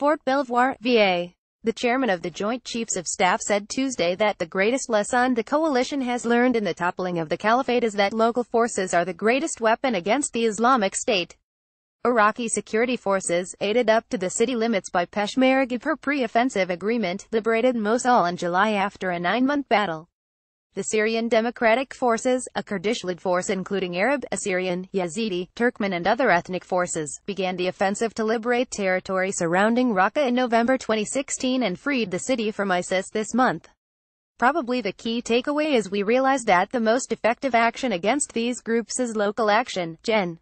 Fort Belvoir, VA. The chairman of the Joint Chiefs of Staff said Tuesday that the greatest lesson the coalition has learned in the toppling of the caliphate is that local forces are the greatest weapon against the Islamic State. Iraqi security forces, aided up to the city limits by Peshmerga per pre-offensive agreement, liberated Mosul in July after a nine-month battle. The Syrian Democratic Forces, a Kurdish-led force including Arab, Assyrian, Yazidi, Turkmen and other ethnic forces, began the offensive to liberate territory surrounding Raqqa in November 2016 and freed the city from ISIS this month. Probably the key takeaway is we realize that the most effective action against these groups is local action, Gen.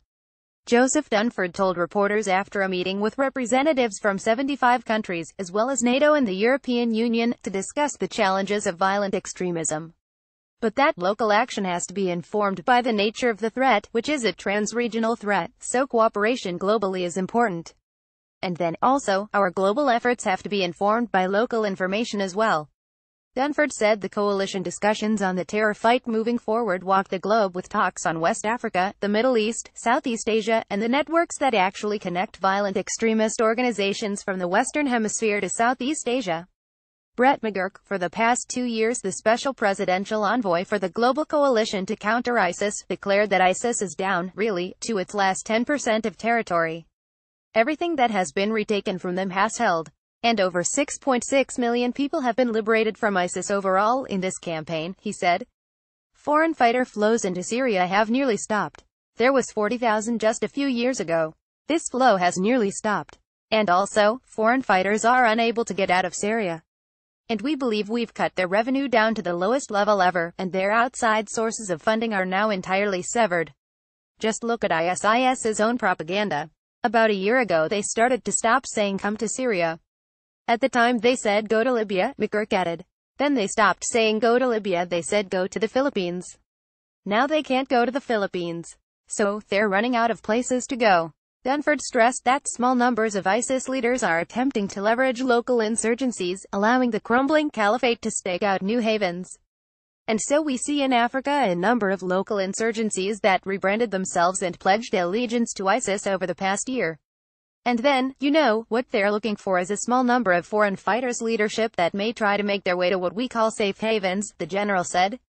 Joseph Dunford told reporters after a meeting with representatives from 75 countries, as well as NATO and the European Union, to discuss the challenges of violent extremism. But that local action has to be informed by the nature of the threat, which is a transregional threat, so cooperation globally is important. And then, also, our global efforts have to be informed by local information as well. Dunford said the coalition discussions on the terror fight moving forward walk the globe with talks on West Africa, the Middle East, Southeast Asia, and the networks that actually connect violent extremist organizations from the Western Hemisphere to Southeast Asia. Brett McGurk, for the past two years the special presidential envoy for the global coalition to counter ISIS, declared that ISIS is down, really, to its last 10% of territory. Everything that has been retaken from them has held. And over 6.6 million people have been liberated from ISIS overall in this campaign, he said. Foreign fighter flows into Syria have nearly stopped. There was 40,000 just a few years ago. This flow has nearly stopped. And also, foreign fighters are unable to get out of Syria and we believe we've cut their revenue down to the lowest level ever, and their outside sources of funding are now entirely severed. Just look at ISIS's own propaganda. About a year ago they started to stop saying come to Syria. At the time they said go to Libya, McGurk added. Then they stopped saying go to Libya, they said go to the Philippines. Now they can't go to the Philippines. So, they're running out of places to go. Dunford stressed that small numbers of ISIS leaders are attempting to leverage local insurgencies, allowing the crumbling caliphate to stake out new havens. And so we see in Africa a number of local insurgencies that rebranded themselves and pledged allegiance to ISIS over the past year. And then, you know, what they're looking for is a small number of foreign fighters' leadership that may try to make their way to what we call safe havens, the general said.